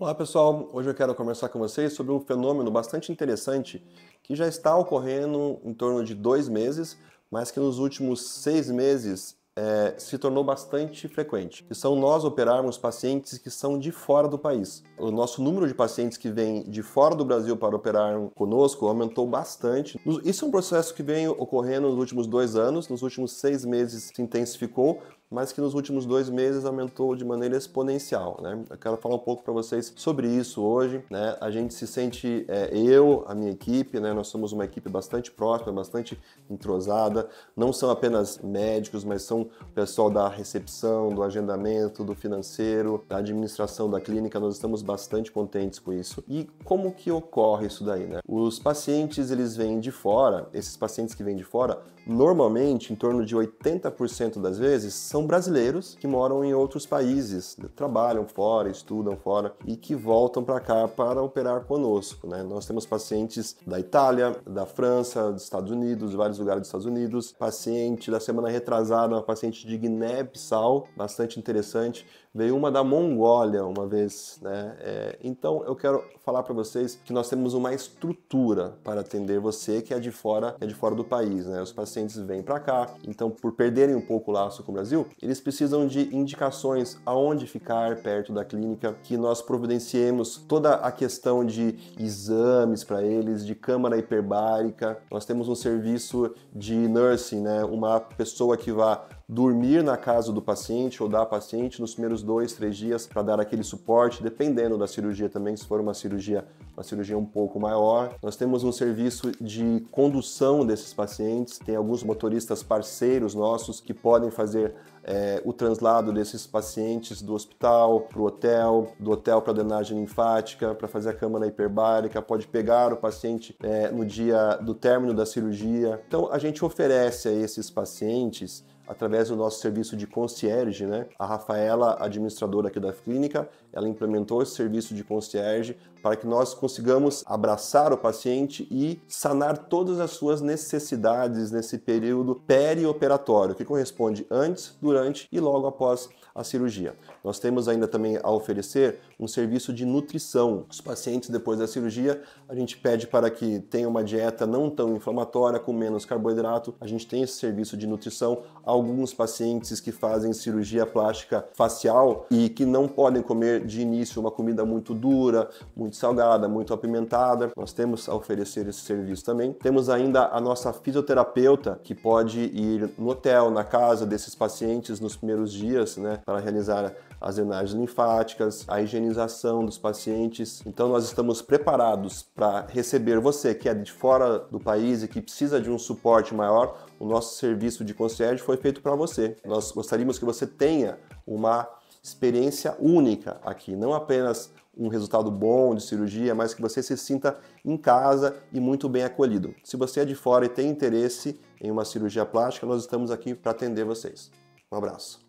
Olá pessoal, hoje eu quero conversar com vocês sobre um fenômeno bastante interessante que já está ocorrendo em torno de dois meses, mas que nos últimos seis meses é, se tornou bastante frequente, que são nós operarmos pacientes que são de fora do país. O nosso número de pacientes que vêm de fora do Brasil para operar conosco aumentou bastante. Isso é um processo que vem ocorrendo nos últimos dois anos, nos últimos seis meses se intensificou, mas que nos últimos dois meses aumentou de maneira exponencial. Né? Eu quero falar um pouco para vocês sobre isso hoje. Né? A gente se sente, é, eu, a minha equipe, né? nós somos uma equipe bastante próxima, bastante entrosada. Não são apenas médicos, mas são o pessoal da recepção, do agendamento, do financeiro, da administração da clínica. Nós estamos bastante contentes com isso. E como que ocorre isso daí? Né? Os pacientes, eles vêm de fora, esses pacientes que vêm de fora, normalmente, em torno de 80% das vezes, são são brasileiros que moram em outros países, né? trabalham fora, estudam fora e que voltam para cá para operar conosco. Né? Nós temos pacientes da Itália, da França, dos Estados Unidos, vários lugares dos Estados Unidos, paciente da semana retrasada, uma paciente de Guiné-Bissau, bastante interessante, veio uma da Mongólia uma vez, né? É, então eu quero falar para vocês que nós temos uma estrutura para atender você que é de fora, é de fora do país, né? Os pacientes vêm para cá, então por perderem um pouco o laço com o Brasil, eles precisam de indicações aonde ficar perto da clínica, que nós providenciemos toda a questão de exames para eles, de câmara hiperbárica. Nós temos um serviço de nursing, né? Uma pessoa que vá dormir na casa do paciente ou da paciente nos primeiros dois, três dias para dar aquele suporte, dependendo da cirurgia também, se for uma cirurgia, uma cirurgia um pouco maior. Nós temos um serviço de condução desses pacientes, tem alguns motoristas parceiros nossos que podem fazer é, o translado desses pacientes do hospital para o hotel, do hotel para a drenagem linfática, para fazer a câmara hiperbárica, pode pegar o paciente é, no dia do término da cirurgia. Então, a gente oferece a esses pacientes através do nosso serviço de concierge, né? A Rafaela, administradora aqui da clínica, ela implementou esse serviço de concierge para que nós consigamos abraçar o paciente e sanar todas as suas necessidades nesse período perioperatório, que corresponde antes, durante e logo após a cirurgia. Nós temos ainda também a oferecer um serviço de nutrição. Os pacientes depois da cirurgia, a gente pede para que tenham uma dieta não tão inflamatória, com menos carboidrato. A gente tem esse serviço de nutrição. Alguns pacientes que fazem cirurgia plástica facial e que não podem comer de início uma comida muito dura, muito salgada, muito apimentada. Nós temos a oferecer esse serviço também. Temos ainda a nossa fisioterapeuta, que pode ir no hotel, na casa desses pacientes nos primeiros dias, né, para realizar as drenagens linfáticas, a higienização dos pacientes. Então nós estamos preparados para receber você que é de fora do país e que precisa de um suporte maior. O nosso serviço de concierge foi feito para você. Nós gostaríamos que você tenha uma experiência única aqui, não apenas um resultado bom de cirurgia, mas que você se sinta em casa e muito bem acolhido. Se você é de fora e tem interesse em uma cirurgia plástica, nós estamos aqui para atender vocês. Um abraço.